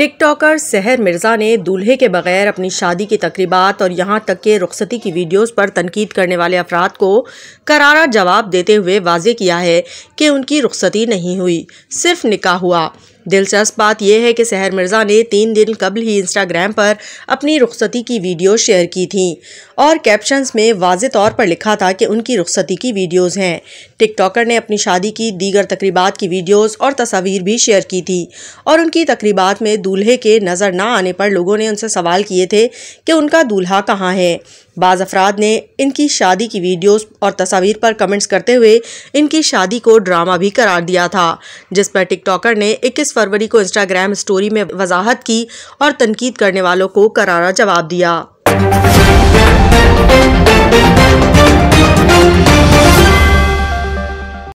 TikToker सहर मिर्ज़ा ने दूल्हे के बगैर अपनी शादी की तकरीबात और यहाँ तक के रुखसती की वीडियोस पर तनकीद करने वाले अफराद को करारा जवाब देते हुए वाजे किया है कि उनकी रुखसती नहीं हुई सिर्फ निकाह हुआ दिलचस्प बात यह है कि सहर मिर्ज़ा ने तीन दिन कबल ही इंस्टाग्राम पर अपनी रुखसती की वीडियो शेयर की थी और कैप्शंस में वाज तौर पर लिखा था कि उनकी रुखसती की वीडियोस हैं टिकटॉकर ने अपनी शादी की दीगर तकरीबा की वीडियोस और तस्वीर भी शेयर की थी और उनकी तकरीबा में दूल्हे के नज़र ना आने पर लोगों ने उनसे सवाल किए थे कि उनका दूल्हा कहाँ है बाज़ अफराद ने इनकी शादी की वीडियोस और तस्वीर पर कमेंट्स करते हुए इनकी शादी को ड्रामा भी करार दिया था जिस पर टिकटॉकर ने इक्कीस इक्कीस फरवरी को इंस्टाग्राम स्टोरी में वजाहत की और तनकीद करने वालों को करारा जवाब दिया